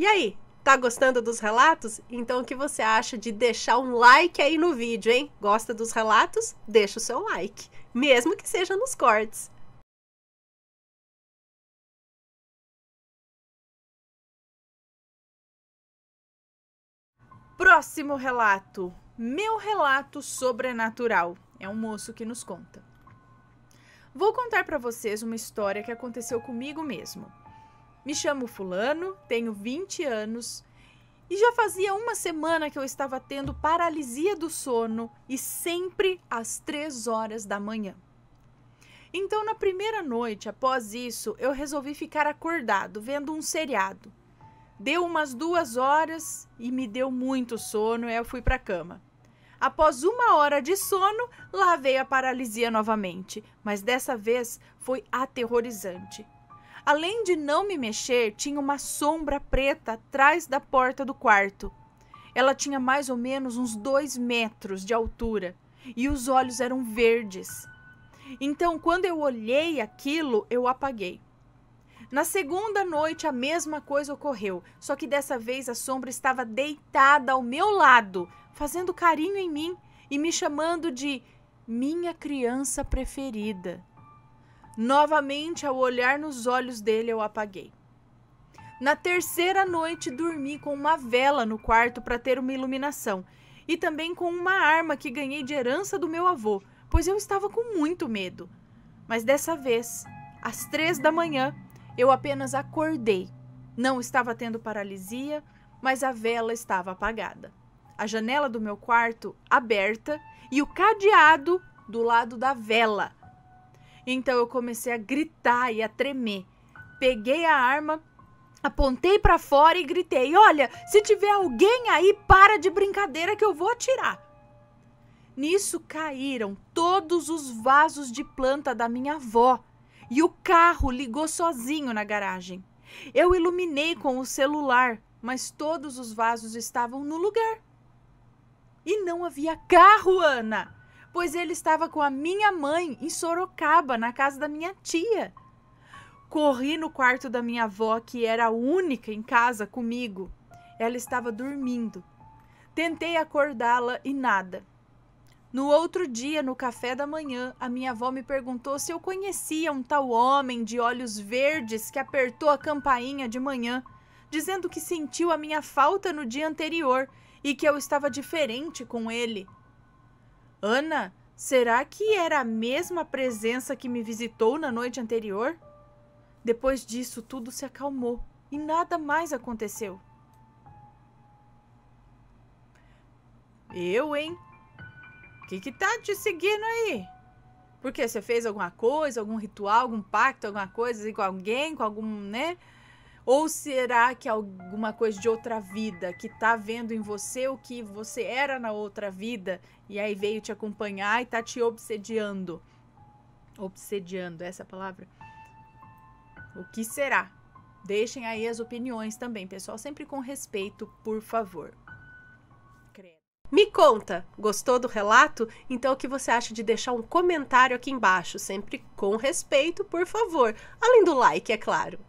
E aí, tá gostando dos relatos? Então o que você acha de deixar um like aí no vídeo, hein? Gosta dos relatos? Deixa o seu like, mesmo que seja nos cortes. Próximo relato. Meu relato sobrenatural. É um moço que nos conta. Vou contar para vocês uma história que aconteceu comigo mesmo. Me chamo Fulano, tenho 20 anos e já fazia uma semana que eu estava tendo paralisia do sono e sempre às 3 horas da manhã. Então, na primeira noite após isso, eu resolvi ficar acordado vendo um seriado. Deu umas duas horas e me deu muito sono, e eu fui para a cama. Após uma hora de sono, lavei a paralisia novamente, mas dessa vez foi aterrorizante. Além de não me mexer, tinha uma sombra preta atrás da porta do quarto. Ela tinha mais ou menos uns dois metros de altura e os olhos eram verdes. Então, quando eu olhei aquilo, eu apaguei. Na segunda noite, a mesma coisa ocorreu, só que dessa vez a sombra estava deitada ao meu lado, fazendo carinho em mim e me chamando de minha criança preferida. Novamente, ao olhar nos olhos dele, eu apaguei. Na terceira noite, dormi com uma vela no quarto para ter uma iluminação e também com uma arma que ganhei de herança do meu avô, pois eu estava com muito medo. Mas dessa vez, às três da manhã, eu apenas acordei. Não estava tendo paralisia, mas a vela estava apagada. A janela do meu quarto aberta e o cadeado do lado da vela. Então eu comecei a gritar e a tremer. Peguei a arma, apontei para fora e gritei: "Olha, se tiver alguém aí, para de brincadeira que eu vou atirar". Nisso caíram todos os vasos de planta da minha avó e o carro ligou sozinho na garagem. Eu iluminei com o celular, mas todos os vasos estavam no lugar. E não havia carro, Ana! pois ele estava com a minha mãe em Sorocaba, na casa da minha tia. Corri no quarto da minha avó, que era a única em casa comigo. Ela estava dormindo. Tentei acordá-la e nada. No outro dia, no café da manhã, a minha avó me perguntou se eu conhecia um tal homem de olhos verdes que apertou a campainha de manhã, dizendo que sentiu a minha falta no dia anterior e que eu estava diferente com ele. Ana, será que era a mesma presença que me visitou na noite anterior? Depois disso, tudo se acalmou e nada mais aconteceu. Eu, hein? O que, que tá te seguindo aí? Porque você fez alguma coisa, algum ritual, algum pacto, alguma coisa com alguém, com algum, né? Ou será que alguma coisa de outra vida que tá vendo em você o que você era na outra vida e aí veio te acompanhar e tá te obsediando? Obsediando, essa é palavra? O que será? Deixem aí as opiniões também, pessoal, sempre com respeito, por favor. Me conta, gostou do relato? Então o que você acha de deixar um comentário aqui embaixo, sempre com respeito, por favor, além do like, é claro.